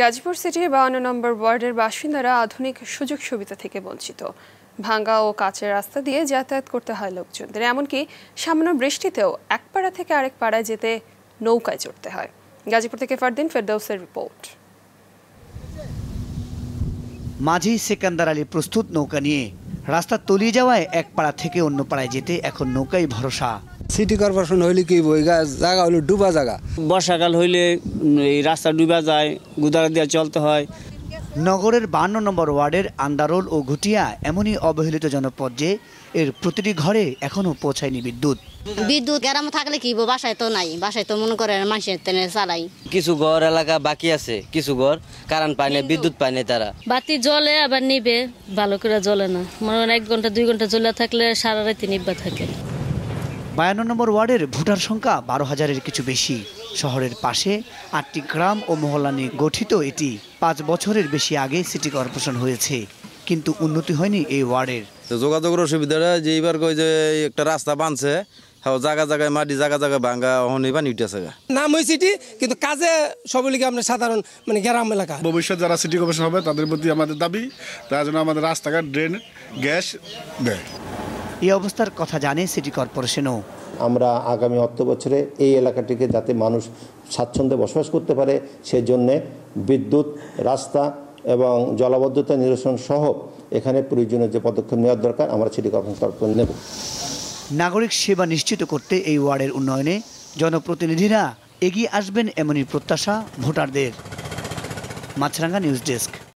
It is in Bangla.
গাজীপুর সিটির বাউন্ন নম্বর ওয়ার্ডের বাসিন্দারা আধুনিক সুযোগ সুবিধা থেকে বঞ্চিত ভাঙ্গা ও কাঁচের রাস্তা দিয়ে যাতায়াত করতে হয় লোকজনদের এমনকি সামান্য বৃষ্টিতেও এক পাড়া থেকে আরেক পাড়ায় যেতে নৌকায় চড়তে হয় গাজীপুর থেকে ফারদিন ফেরদৌসের রিপোর্ট মাঝি সেকান্দার আলী প্রস্তুত নৌকা নিয়ে রাস্তা তলিয়ে যাওয়ায় এক পাড়া থেকে অন্য পাড়ায় যেতে এখন নৌকাই ভরসা সিটি কর্পোরেশন হইলে কি ওই জায়গা হলো ডুবা জায়গা বর্ষাকাল হইলে এই রাস্তা ডুবা যায় গুদারা দিয়ে চলতে হয় নগরের বান্ন নম্বর ওয়ার্ডের আন্দারোল ও ঘুটিয়া এমনই অবহেলিত জনপদ যে এর প্রতিটি ঘরে এখনও পৌঁছায়নি বিদ্যুৎ বিদ্যুৎ এরম থাকলে কি বাসায় তো নাই বাসায় তো মনে করে মানুষের তেনে চালাই কিছু ঘর এলাকা বাকি আছে কিছু ঘর কারেন্ট পায় না বিদ্যুৎ পায় না তারা বাতি জ্বলে আবার নিবে ভালো করে জ্বলে না মনে হয় এক ঘন্টা দুই ঘন্টা জ্বলে থাকলে সারা রাতে নিব্বা থাকে বায়ান্ন নম্বর ওয়ার্ডের ভোটার সংখ্যা বারো হাজারের কিছু বেশি শহরের পাশে আটটি গ্রাম ও মহল্লা নিয়ে গঠিত এটি পাঁচ বছরের বেশি আগে সিটি কর্পোরেশন হয়েছে কিন্তু উন্নতি হয়নি এই ওয়ার্ডের যোগাযোগের অসুবিধাটা যে এইবার কই যে একটা রাস্তা বানছে হ্যাঁ, জায়গা জায়গায় মাটি জায়গা জায়গায় ভাঙ্গা অহনি বা নিউটাছে নাম হয়েছে সিটি কিন্তু কাজে সবলিকে আপনার সাধারণ মানে গ্রাম এলাকা ভবিষ্যৎ যারা সিটি কর্পোরেশন হবে তাদের প্রতি আমাদের দাবি তার জন্য আমাদের রাস্তাঘাট ড্রেন গ্যাস দেয় এই অবস্থার কথা জানে সিটি কর্পোরেশনও আমরা আগামী অর্থ বছরে এই এলাকাটিকে যাতে মানুষ স্বাচ্ছন্দ্যে বসবাস করতে পারে সেজন্য বিদ্যুৎ রাস্তা এবং জলাবদ্ধতা নিরসন সহ এখানে প্রয়োজনীয় যে পদক্ষেপ নেওয়ার দরকার আমরা সিটি কর্পোরেশন তরফ নেব নাগরিক সেবা নিশ্চিত করতে এই ওয়ার্ডের উন্নয়নে জনপ্রতিনিধিরা এগিয়ে আসবেন এমনই প্রত্যাশা ভোটারদের মাছরাঙ্গা নিউজ ডেস্ক